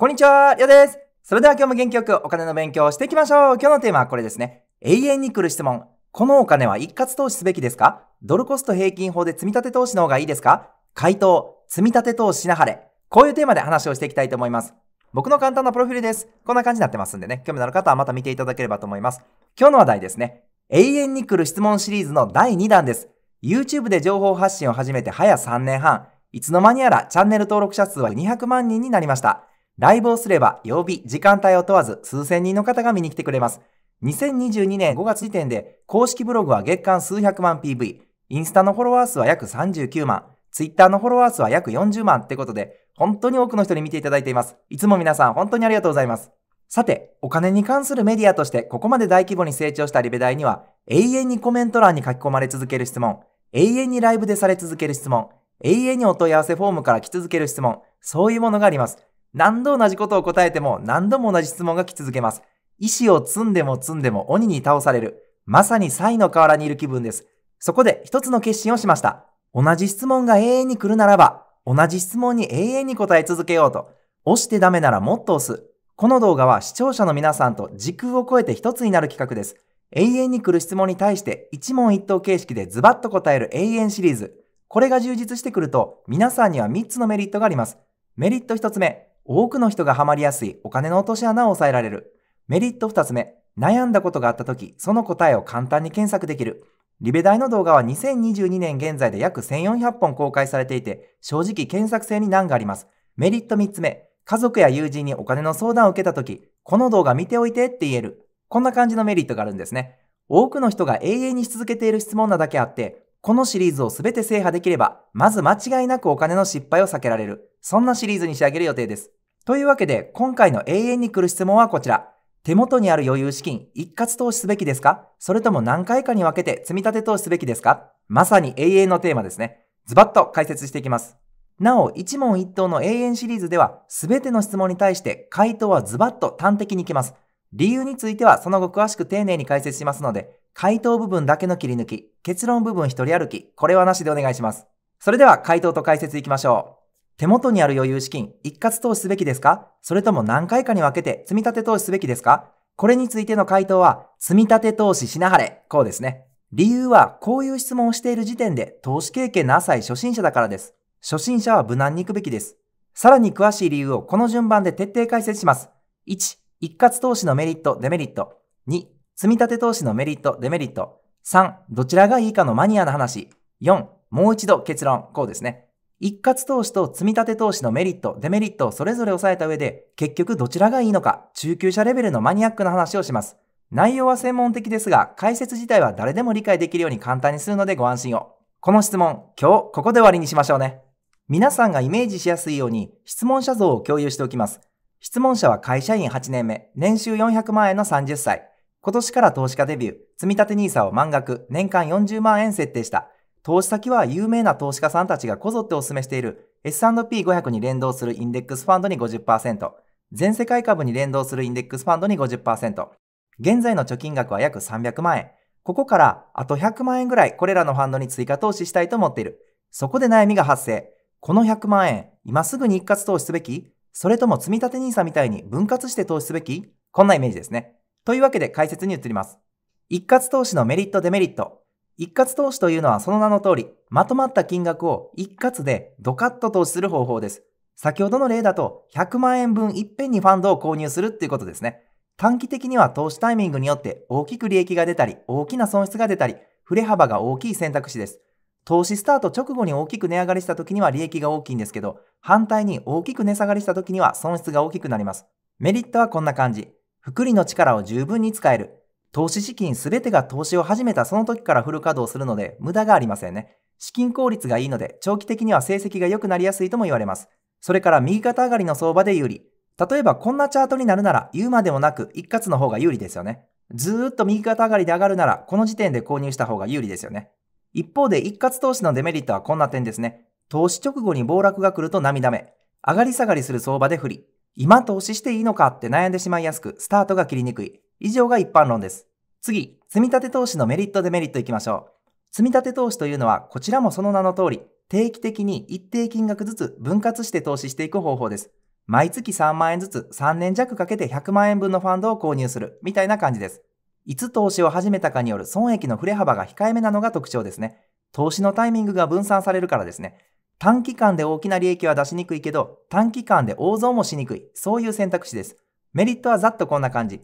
こんにちは、りょうです。それでは今日も元気よくお金の勉強をしていきましょう。今日のテーマはこれですね。永遠に来る質問。このお金は一括投資すべきですかドルコスト平均法で積み立て投資の方がいいですか回答、積み立て投資しなはれ。こういうテーマで話をしていきたいと思います。僕の簡単なプロフィールです。こんな感じになってますんでね。興味のある方はまた見ていただければと思います。今日の話題ですね。永遠に来る質問シリーズの第2弾です。YouTube で情報発信を始めて早3年半。いつの間にやらチャンネル登録者数は200万人になりました。ライブをすれば曜日、時間帯を問わず数千人の方が見に来てくれます。2022年5月時点で公式ブログは月間数百万 PV、インスタのフォロワー数は約39万、ツイッターのフォロワー数は約40万ってことで、本当に多くの人に見ていただいています。いつも皆さん本当にありがとうございます。さて、お金に関するメディアとしてここまで大規模に成長したリベ大には、永遠にコメント欄に書き込まれ続ける質問、永遠にライブでされ続ける質問、永遠にお問い合わせフォームから来続ける質問、そういうものがあります。何度同じことを答えても何度も同じ質問が来続けます。意志を積んでも積んでも鬼に倒される。まさに才の河原にいる気分です。そこで一つの決心をしました。同じ質問が永遠に来るならば、同じ質問に永遠に答え続けようと。押してダメならもっと押す。この動画は視聴者の皆さんと時空を超えて一つになる企画です。永遠に来る質問に対して一問一答形式でズバッと答える永遠シリーズ。これが充実してくると皆さんには3つのメリットがあります。メリット1つ目、多くの人がハマりやすいお金の落とし穴を抑えられる。メリット2つ目、悩んだことがあった時、その答えを簡単に検索できる。リベ大の動画は2022年現在で約1400本公開されていて、正直検索性に難があります。メリット3つ目、家族や友人にお金の相談を受けた時、この動画見ておいてって言える。こんな感じのメリットがあるんですね。多くの人が永遠にし続けている質問なだけあって、このシリーズを全て制覇できれば、まず間違いなくお金の失敗を避けられる。そんなシリーズに仕上げる予定です。というわけで、今回の永遠に来る質問はこちら。手元にある余裕資金、一括投資すべきですかそれとも何回かに分けて積み立て投資すべきですかまさに永遠のテーマですね。ズバッと解説していきます。なお、一問一答の永遠シリーズでは、すべての質問に対して回答はズバッと端的にいきます。理由についてはその後詳しく丁寧に解説しますので、回答部分だけの切り抜き、結論部分一人歩き、これはなしでお願いします。それでは回答と解説いきましょう。手元にある余裕資金、一括投資すべきですかそれとも何回かに分けて積み立て投資すべきですかこれについての回答は、積立投資しなはれ。こうですね。理由は、こういう質問をしている時点で、投資経験の浅い初心者だからです。初心者は無難に行くべきです。さらに詳しい理由をこの順番で徹底解説します。1、一括投資のメリット、デメリット。2、積立投資のメリット、デメリット。3、どちらがいいかのマニアな話。4、もう一度結論。こうですね。一括投資と積立投資のメリット、デメリットをそれぞれ押さえた上で、結局どちらがいいのか、中級者レベルのマニアックな話をします。内容は専門的ですが、解説自体は誰でも理解できるように簡単にするのでご安心を。この質問、今日ここで終わりにしましょうね。皆さんがイメージしやすいように、質問者像を共有しておきます。質問者は会社員8年目、年収400万円の30歳。今年から投資家デビュー、積立 NISA を満額、年間40万円設定した。投資先は有名な投資家さんたちがこぞってお勧めしている S&P500 に連動するインデックスファンドに50%、全世界株に連動するインデックスファンドに50%、現在の貯金額は約300万円。ここからあと100万円ぐらいこれらのファンドに追加投資したいと思っている。そこで悩みが発生。この100万円、今すぐに一括投資すべきそれとも積立 NISA みたいに分割して投資すべきこんなイメージですね。というわけで解説に移ります。一括投資のメリットデメリット。一括投資というのはその名の通り、まとまった金額を一括でドカッと投資する方法です。先ほどの例だと100万円分いっぺんにファンドを購入するっていうことですね。短期的には投資タイミングによって大きく利益が出たり、大きな損失が出たり、振れ幅が大きい選択肢です。投資スタート直後に大きく値上がりした時には利益が大きいんですけど、反対に大きく値下がりした時には損失が大きくなります。メリットはこんな感じ。複利の力を十分に使える。投資資金すべてが投資を始めたその時からフル稼働するので無駄がありませんね。資金効率がいいので長期的には成績が良くなりやすいとも言われます。それから右肩上がりの相場で有利。例えばこんなチャートになるなら言うまでもなく一括の方が有利ですよね。ずーっと右肩上がりで上がるならこの時点で購入した方が有利ですよね。一方で一括投資のデメリットはこんな点ですね。投資直後に暴落が来ると涙目。上がり下がりする相場で不利。今投資していいのかって悩んでしまいやすく、スタートが切りにくい。以上が一般論です。次、積立投資のメリットデメリットいきましょう。積立投資というのは、こちらもその名の通り、定期的に一定金額ずつ分割して投資していく方法です。毎月3万円ずつ3年弱かけて100万円分のファンドを購入するみたいな感じです。いつ投資を始めたかによる損益の振れ幅が控えめなのが特徴ですね。投資のタイミングが分散されるからですね。短期間で大きな利益は出しにくいけど、短期間で大損もしにくい。そういう選択肢です。メリットはざっとこんな感じ。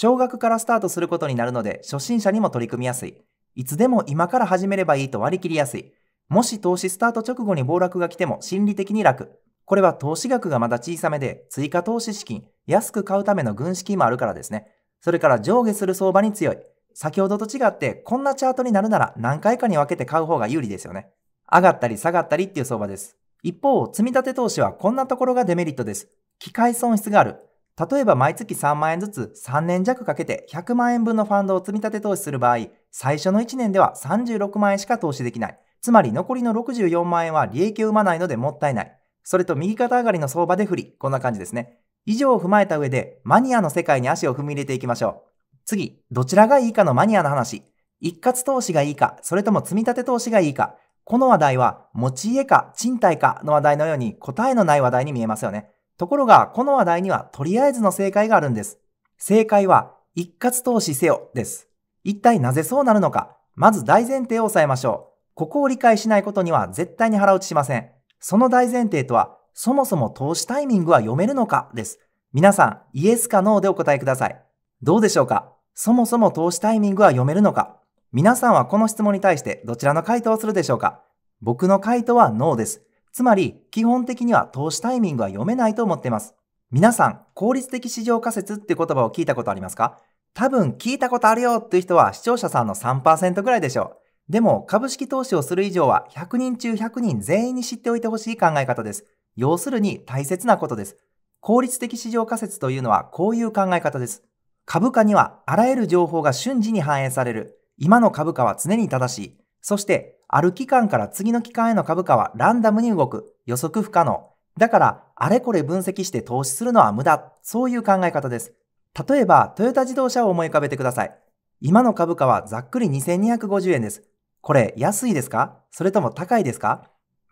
少額からスタートすることになるので、初心者にも取り組みやすい。いつでも今から始めればいいと割り切りやすい。もし投資スタート直後に暴落が来ても心理的に楽。これは投資額がまだ小さめで、追加投資資金、安く買うための軍資金もあるからですね。それから上下する相場に強い。先ほどと違って、こんなチャートになるなら何回かに分けて買う方が有利ですよね。上がったり下がったりっていう相場です。一方、積立投資はこんなところがデメリットです。機械損失がある。例えば毎月3万円ずつ3年弱かけて100万円分のファンドを積み立て投資する場合、最初の1年では36万円しか投資できない。つまり残りの64万円は利益を生まないのでもったいない。それと右肩上がりの相場で不利。こんな感じですね。以上を踏まえた上で、マニアの世界に足を踏み入れていきましょう。次、どちらがいいかのマニアの話。一括投資がいいか、それとも積み立て投資がいいか。この話題は、持ち家か賃貸かの話題のように答えのない話題に見えますよね。ところが、この話題にはとりあえずの正解があるんです。正解は、一括投資せよです。一体なぜそうなるのか、まず大前提を押さえましょう。ここを理解しないことには絶対に腹落ちしません。その大前提とは、そもそも投資タイミングは読めるのかです。皆さん、イエスかノーでお答えください。どうでしょうかそもそも投資タイミングは読めるのか皆さんはこの質問に対してどちらの回答をするでしょうか僕の回答はノーです。つまり、基本的には投資タイミングは読めないと思っています。皆さん、効率的市場仮説って言葉を聞いたことありますか多分聞いたことあるよっていう人は視聴者さんの3%ぐらいでしょう。でも、株式投資をする以上は100人中100人全員に知っておいてほしい考え方です。要するに大切なことです。効率的市場仮説というのはこういう考え方です。株価にはあらゆる情報が瞬時に反映される。今の株価は常に正しい。そしてある期間から次の期間への株価はランダムに動く。予測不可能。だから、あれこれ分析して投資するのは無駄。そういう考え方です。例えば、トヨタ自動車を思い浮かべてください。今の株価はざっくり2250円です。これ、安いですかそれとも高いですか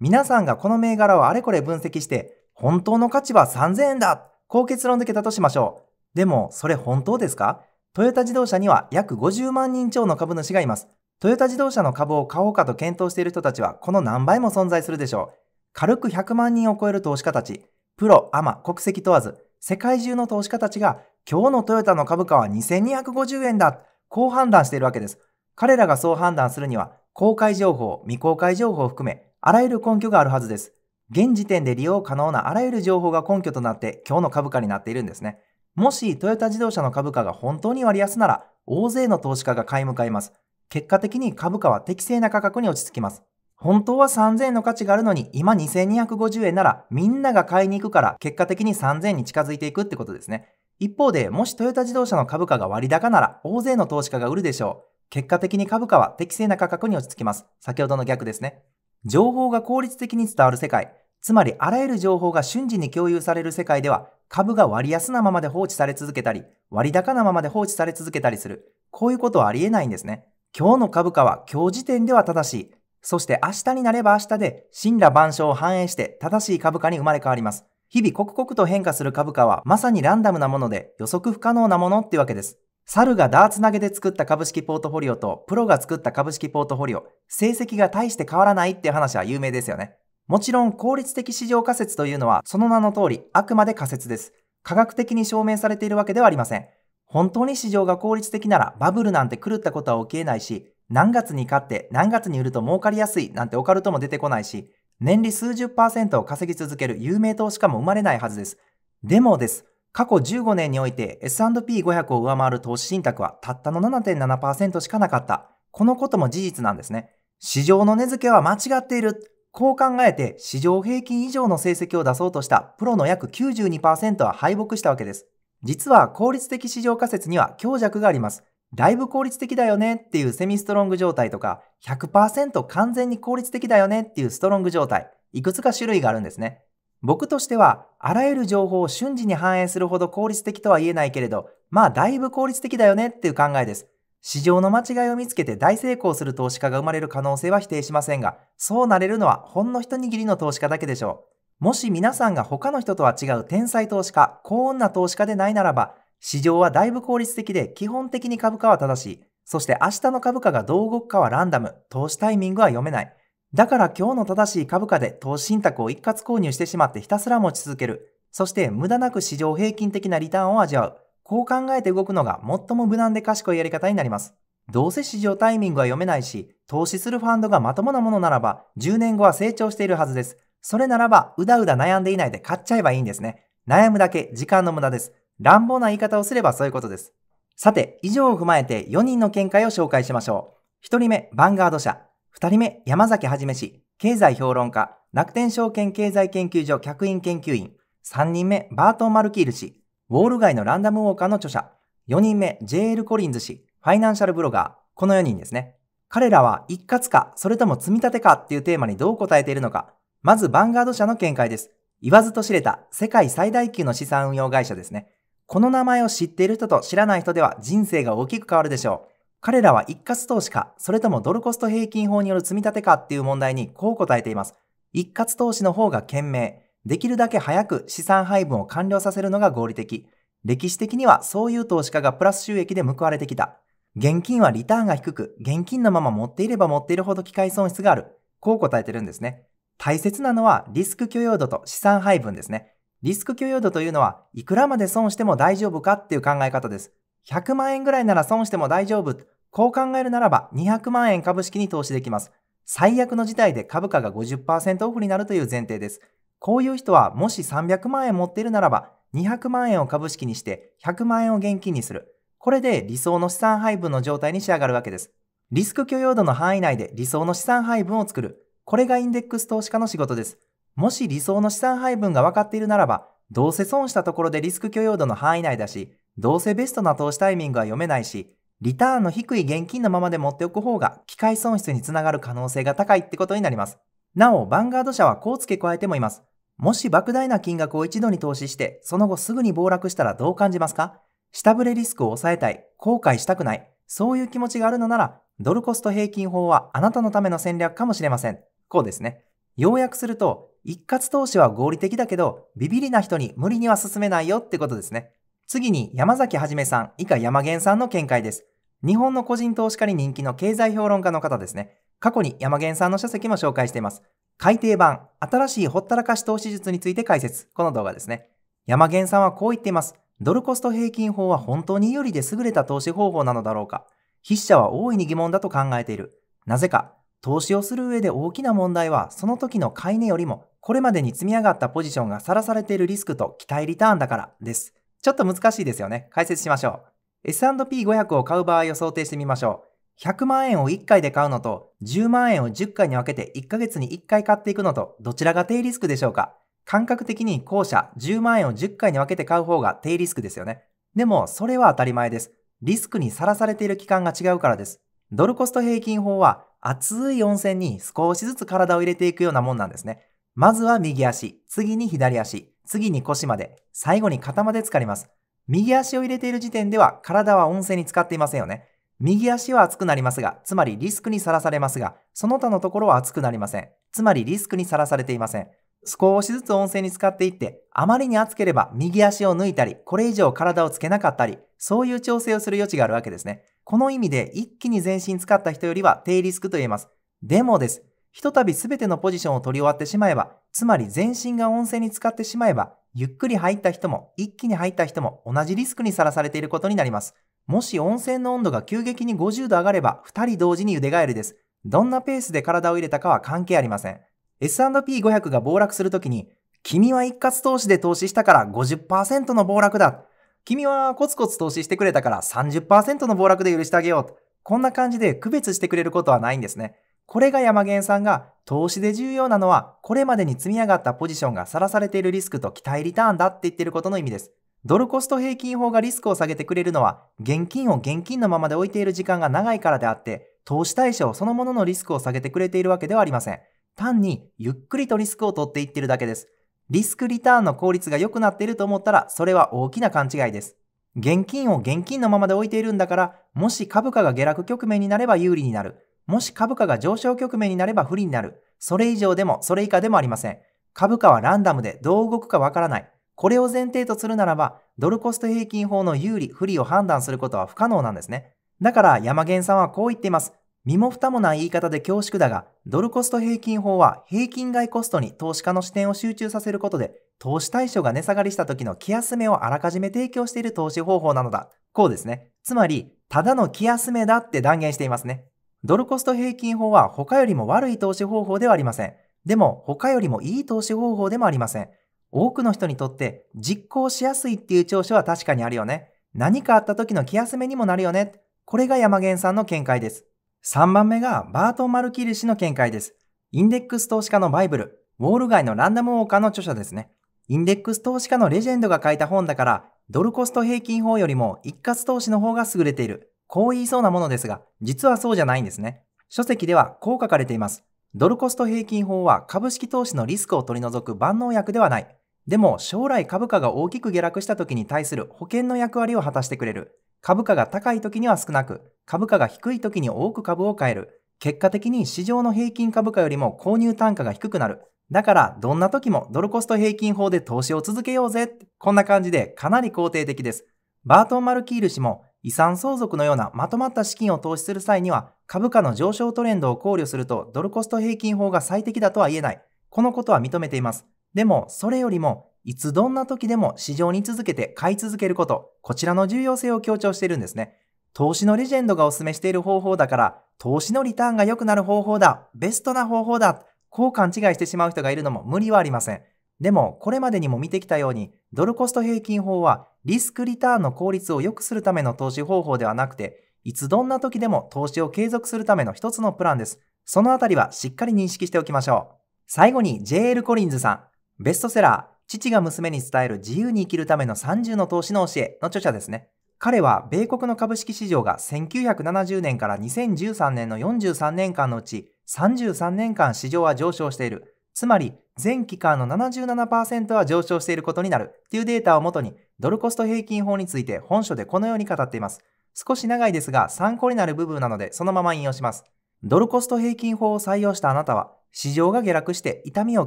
皆さんがこの銘柄をあれこれ分析して、本当の価値は3000円だこう結論付けたとしましょう。でも、それ本当ですかトヨタ自動車には約50万人超の株主がいます。トヨタ自動車の株を買おうかと検討している人たちはこの何倍も存在するでしょう。軽く100万人を超える投資家たち、プロ、アマ、国籍問わず、世界中の投資家たちが今日のトヨタの株価は2250円だ、こう判断しているわけです。彼らがそう判断するには、公開情報、未公開情報を含め、あらゆる根拠があるはずです。現時点で利用可能なあらゆる情報が根拠となって今日の株価になっているんですね。もしトヨタ自動車の株価が本当に割安なら、大勢の投資家が買い向かいます。結果的に株価は適正な価格に落ち着きます。本当は3000円の価値があるのに、今2250円ならみんなが買いに行くから、結果的に3000円に近づいていくってことですね。一方で、もしトヨタ自動車の株価が割高なら、大勢の投資家が売るでしょう。結果的に株価は適正な価格に落ち着きます。先ほどの逆ですね。情報が効率的に伝わる世界、つまりあらゆる情報が瞬時に共有される世界では、株が割安なままで放置され続けたり、割高なままで放置され続けたりする。こういうことはありえないんですね。今日の株価は今日時点では正しい。そして明日になれば明日で、神羅万象を反映して正しい株価に生まれ変わります。日々刻々と変化する株価はまさにランダムなもので予測不可能なものってわけです。猿がダーツ投げで作った株式ポートフォリオとプロが作った株式ポートフォリオ、成績が大して変わらないって話は有名ですよね。もちろん効率的市場仮説というのはその名の通りあくまで仮説です。科学的に証明されているわけではありません。本当に市場が効率的ならバブルなんて狂ったことは起きえないし、何月に買って何月に売ると儲かりやすいなんてオカルトも出てこないし、年利数十パーセントを稼ぎ続ける有名投資家も生まれないはずです。でもです。過去15年において S&P500 を上回る投資信託はたったの7.7%しかなかった。このことも事実なんですね。市場の値付けは間違っている。こう考えて市場平均以上の成績を出そうとしたプロの約92%は敗北したわけです。実は効率的市場仮説には強弱があります。だいぶ効率的だよねっていうセミストロング状態とか、100%完全に効率的だよねっていうストロング状態、いくつか種類があるんですね。僕としては、あらゆる情報を瞬時に反映するほど効率的とは言えないけれど、まあだいぶ効率的だよねっていう考えです。市場の間違いを見つけて大成功する投資家が生まれる可能性は否定しませんが、そうなれるのはほんの一握りの投資家だけでしょう。もし皆さんが他の人とは違う天才投資家、幸運な投資家でないならば、市場はだいぶ効率的で基本的に株価は正しい。そして明日の株価がどう動くかはランダム。投資タイミングは読めない。だから今日の正しい株価で投資信託を一括購入してしまってひたすら持ち続ける。そして無駄なく市場平均的なリターンを味わう。こう考えて動くのが最も無難で賢いやり方になります。どうせ市場タイミングは読めないし、投資するファンドがまともなものならば、10年後は成長しているはずです。それならば、うだうだ悩んでいないで買っちゃえばいいんですね。悩むだけ時間の無駄です。乱暴な言い方をすればそういうことです。さて、以上を踏まえて4人の見解を紹介しましょう。1人目、ヴァンガード社。2人目、山崎はじめ氏。経済評論家。楽天証券経済研究所客員研究員。3人目、バートン・マルキール氏。ウォール街のランダムウォーカーの著者。4人目、JL コリンズ氏。ファイナンシャルブロガー。この4人ですね。彼らは一括か、それとも積み立てかっていうテーマにどう答えているのか、まず、ヴァンガード社の見解です。言わずと知れた世界最大級の資産運用会社ですね。この名前を知っている人と知らない人では人生が大きく変わるでしょう。彼らは一括投資か、それともドルコスト平均法による積み立てかっていう問題にこう答えています。一括投資の方が賢明。できるだけ早く資産配分を完了させるのが合理的。歴史的にはそういう投資家がプラス収益で報われてきた。現金はリターンが低く、現金のまま持っていれば持っているほど機械損失がある。こう答えてるんですね。大切なのはリスク許容度と資産配分ですね。リスク許容度というのはいくらまで損しても大丈夫かっていう考え方です。100万円ぐらいなら損しても大丈夫。こう考えるならば200万円株式に投資できます。最悪の事態で株価が50%オフになるという前提です。こういう人はもし300万円持っているならば200万円を株式にして100万円を現金にする。これで理想の資産配分の状態に仕上がるわけです。リスク許容度の範囲内で理想の資産配分を作る。これがインデックス投資家の仕事です。もし理想の資産配分が分かっているならば、どうせ損したところでリスク許容度の範囲内だし、どうせベストな投資タイミングは読めないし、リターンの低い現金のままで持っておく方が機械損失につながる可能性が高いってことになります。なお、ヴァンガード社はこう付け加えてもいます。もし莫大な金額を一度に投資して、その後すぐに暴落したらどう感じますか下振れリスクを抑えたい、後悔したくない、そういう気持ちがあるのなら、ドルコスト平均法はあなたのための戦略かもしれません。こうですね。要約すると、一括投資は合理的だけど、ビビりな人に無理には進めないよってことですね。次に山崎はじめさん、以下山源さんの見解です。日本の個人投資家に人気の経済評論家の方ですね。過去に山源さんの書籍も紹介しています。改訂版、新しいほったらかし投資術について解説。この動画ですね。山源さんはこう言っています。ドルコスト平均法は本当に有利で優れた投資方法なのだろうか。筆者は大いに疑問だと考えている。なぜか、投資をする上で大きな問題は、その時の買い値よりも、これまでに積み上がったポジションがさらされているリスクと期待リターンだからです。ちょっと難しいですよね。解説しましょう。S&P500 を買う場合を想定してみましょう。100万円を1回で買うのと、10万円を10回に分けて1ヶ月に1回買っていくのと、どちらが低リスクでしょうか感覚的に後者10万円を10回に分けて買う方が低リスクですよね。でも、それは当たり前です。リスクにさらされている期間が違うからです。ドルコスト平均法は熱い温泉に少しずつ体を入れていくようなもんなんですね。まずは右足、次に左足、次に腰まで、最後に肩まで浸かります。右足を入れている時点では体は温泉に浸かっていませんよね。右足は熱くなりますが、つまりリスクにさらされますが、その他のところは熱くなりません。つまりリスクにさらされていません。少しずつ温泉に使っていって、あまりに熱ければ右足を抜いたり、これ以上体をつけなかったり、そういう調整をする余地があるわけですね。この意味で一気に全身使った人よりは低リスクと言えます。でもです。ひとたび全てのポジションを取り終わってしまえば、つまり全身が温泉に使ってしまえば、ゆっくり入った人も一気に入った人も同じリスクにさらされていることになります。もし温泉の温度が急激に50度上がれば2人同時に茹で返りです。どんなペースで体を入れたかは関係ありません。S&P500 が暴落するときに、君は一括投資で投資したから50%の暴落だ。君はコツコツ投資してくれたから30%の暴落で許してあげようこんな感じで区別してくれることはないんですね。これが山源さんが投資で重要なのはこれまでに積み上がったポジションがさらされているリスクと期待リターンだって言ってることの意味です。ドルコスト平均法がリスクを下げてくれるのは現金を現金のままで置いている時間が長いからであって投資対象そのもののリスクを下げてくれているわけではありません。単にゆっくりとリスクを取っていってるだけです。リスクリターンの効率が良くなっていると思ったら、それは大きな勘違いです。現金を現金のままで置いているんだから、もし株価が下落局面になれば有利になる。もし株価が上昇局面になれば不利になる。それ以上でもそれ以下でもありません。株価はランダムでどう動くかわからない。これを前提とするならば、ドルコスト平均法の有利、不利を判断することは不可能なんですね。だから山源さんはこう言っています。身も蓋もない言い方で恐縮だが、ドルコスト平均法は平均外コストに投資家の視点を集中させることで、投資対象が値下がりした時の気休めをあらかじめ提供している投資方法なのだ。こうですね。つまり、ただの気休めだって断言していますね。ドルコスト平均法は他よりも悪い投資方法ではありません。でも、他よりもいい投資方法でもありません。多くの人にとって実行しやすいっていう長所は確かにあるよね。何かあった時の気休めにもなるよね。これが山源さんの見解です。3番目がバート・マルキール氏の見解です。インデックス投資家のバイブル、ウォール街のランダムウォーカーの著者ですね。インデックス投資家のレジェンドが書いた本だから、ドルコスト平均法よりも一括投資の方が優れている。こう言いそうなものですが、実はそうじゃないんですね。書籍ではこう書かれています。ドルコスト平均法は株式投資のリスクを取り除く万能薬ではない。でも将来株価が大きく下落した時に対する保険の役割を果たしてくれる。株価が高い時には少なく、株価が低い時に多く株を買える。結果的に市場の平均株価よりも購入単価が低くなる。だから、どんな時もドルコスト平均法で投資を続けようぜ。こんな感じでかなり肯定的です。バートン・マルキール氏も遺産相続のようなまとまった資金を投資する際には株価の上昇トレンドを考慮するとドルコスト平均法が最適だとは言えない。このことは認めています。でも、それよりもいつどんな時でも市場に続けて買い続けること、こちらの重要性を強調しているんですね。投資のレジェンドがお勧めしている方法だから、投資のリターンが良くなる方法だ、ベストな方法だ、こう勘違いしてしまう人がいるのも無理はありません。でも、これまでにも見てきたように、ドルコスト平均法は、リスクリターンの効率を良くするための投資方法ではなくて、いつどんな時でも投資を継続するための一つのプランです。そのあたりはしっかり認識しておきましょう。最後に JL コリンズさん、ベストセラー、父が娘に伝える自由に生きるための30の投資の教えの著者ですね。彼は米国の株式市場が1970年から2013年の43年間のうち33年間市場は上昇している。つまり全期間の77%は上昇していることになるというデータをもとにドルコスト平均法について本書でこのように語っています。少し長いですが参考になる部分なのでそのまま引用します。ドルコスト平均法を採用したあなたは市場が下落して痛みを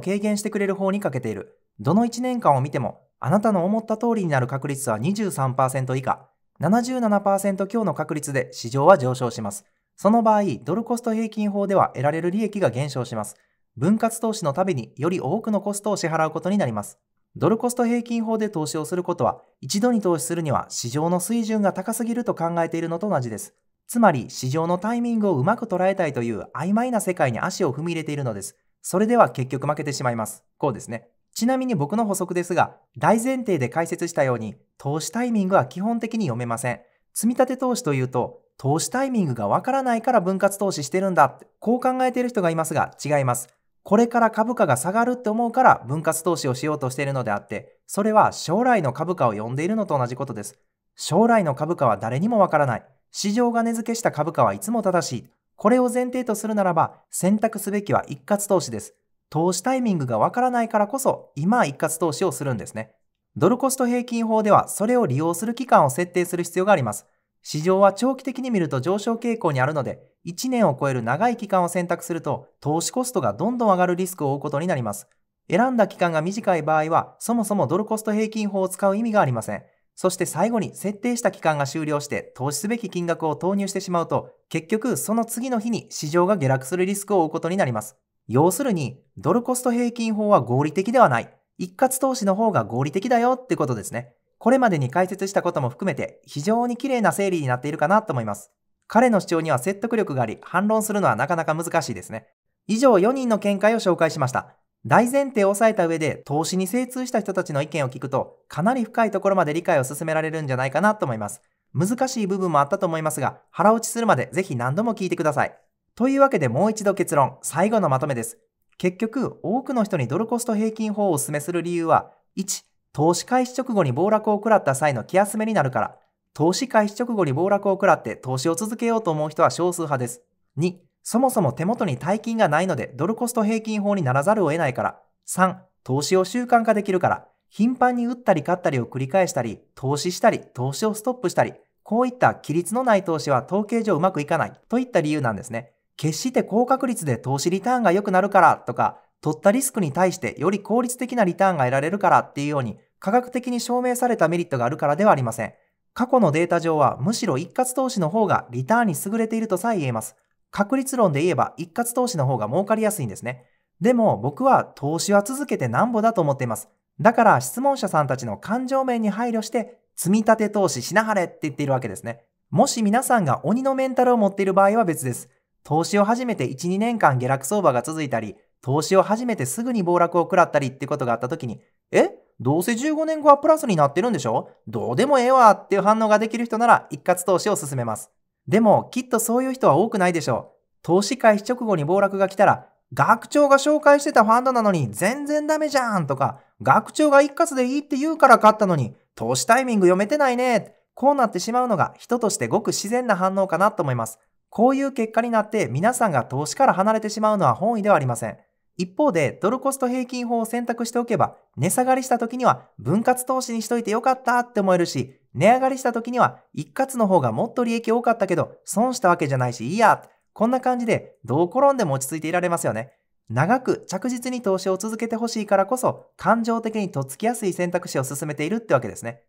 軽減してくれる方にかけている。どの1年間を見ても、あなたの思った通りになる確率は23%以下、77%強の確率で市場は上昇します。その場合、ドルコスト平均法では得られる利益が減少します。分割投資のためにより多くのコストを支払うことになります。ドルコスト平均法で投資をすることは、一度に投資するには市場の水準が高すぎると考えているのと同じです。つまり、市場のタイミングをうまく捉えたいという曖昧な世界に足を踏み入れているのです。それでは結局負けてしまいます。こうですね。ちなみに僕の補足ですが、大前提で解説したように、投資タイミングは基本的に読めません。積立投資というと、投資タイミングがわからないから分割投資してるんだって、こう考えている人がいますが、違います。これから株価が下がるって思うから分割投資をしようとしているのであって、それは将来の株価を呼んでいるのと同じことです。将来の株価は誰にもわからない。市場が値付けした株価はいつも正しい。これを前提とするならば、選択すべきは一括投資です。投資タイミングがわからないからこそ、今一括投資をするんですね。ドルコスト平均法では、それを利用する期間を設定する必要があります。市場は長期的に見ると上昇傾向にあるので、1年を超える長い期間を選択すると、投資コストがどんどん上がるリスクを負うことになります。選んだ期間が短い場合は、そもそもドルコスト平均法を使う意味がありません。そして最後に設定した期間が終了して投資すべき金額を投入してしまうと、結局その次の日に市場が下落するリスクを負うことになります。要するに、ドルコスト平均法は合理的ではない。一括投資の方が合理的だよってことですね。これまでに解説したことも含めて、非常に綺麗な整理になっているかなと思います。彼の主張には説得力があり、反論するのはなかなか難しいですね。以上4人の見解を紹介しました。大前提を押さえた上で投資に精通した人たちの意見を聞くとかなり深いところまで理解を進められるんじゃないかなと思います。難しい部分もあったと思いますが腹落ちするまでぜひ何度も聞いてください。というわけでもう一度結論、最後のまとめです。結局、多くの人にドルコスト平均法をお勧めする理由は、1、投資開始直後に暴落を食らった際の気休めになるから、投資開始直後に暴落を食らって投資を続けようと思う人は少数派です。2、そもそも手元に大金がないのでドルコスト平均法にならざるを得ないから。3、投資を習慣化できるから、頻繁に打ったり買ったりを繰り返したり、投資したり、投資をストップしたり、こういった規律のない投資は統計上うまくいかないといった理由なんですね。決して高確率で投資リターンが良くなるからとか、取ったリスクに対してより効率的なリターンが得られるからっていうように、科学的に証明されたメリットがあるからではありません。過去のデータ上はむしろ一括投資の方がリターンに優れているとさえ言えます。確率論で言えば一括投資の方が儲かりやすいんですね。でも僕は投資は続けてなんぼだと思っています。だから質問者さんたちの感情面に配慮して積み立て投資しなはれって言っているわけですね。もし皆さんが鬼のメンタルを持っている場合は別です。投資を始めて1、2年間下落相場が続いたり、投資を始めてすぐに暴落を食らったりってことがあった時に、えどうせ15年後はプラスになってるんでしょどうでもええわっていう反応ができる人なら一括投資を進めます。でも、きっとそういう人は多くないでしょう。投資開始直後に暴落が来たら、学長が紹介してたファンドなのに全然ダメじゃんとか、学長が一括でいいって言うから買ったのに、投資タイミング読めてないね。こうなってしまうのが人としてごく自然な反応かなと思います。こういう結果になって皆さんが投資から離れてしまうのは本意ではありません。一方で、ドルコスト平均法を選択しておけば、値下がりした時には分割投資にしといてよかったって思えるし、値上がりした時には一括の方がもっと利益多かったけど、損したわけじゃないし、いいや、こんな感じでどう転んでも落ち着いていられますよね。長く着実に投資を続けてほしいからこそ、感情的にとっつきやすい選択肢を進めているってわけですね。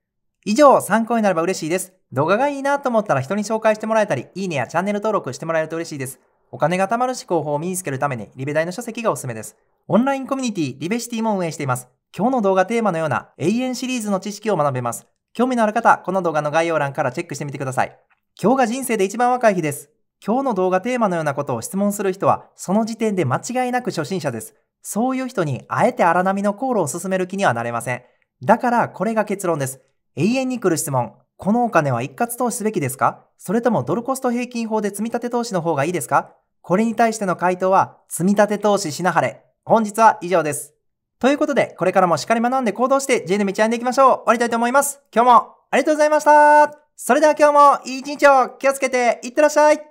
以上、参考になれば嬉しいです。動画がいいなと思ったら人に紹介してもらえたり、いいねやチャンネル登録してもらえると嬉しいです。お金が貯まる思考法を身につけるために、リベ大の書籍がおすすめです。オンラインコミュニティ、リベシティも運営しています。今日の動画テーマのような永遠シリーズの知識を学べます。興味のある方、この動画の概要欄からチェックしてみてください。今日が人生で一番若い日です。今日の動画テーマのようなことを質問する人は、その時点で間違いなく初心者です。そういう人に、あえて荒波の航路を進める気にはなれません。だから、これが結論です。永遠に来る質問。このお金は一括投資すべきですかそれともドルコスト平均法で積立投資の方がいいですかこれに対しての回答は、積立投資しなはれ。本日は以上です。ということで、これからもしっかり学んで行動して J の道を歩んでいきましょう。終わりたいと思います。今日もありがとうございました。それでは今日もいい一日を気をつけていってらっしゃい。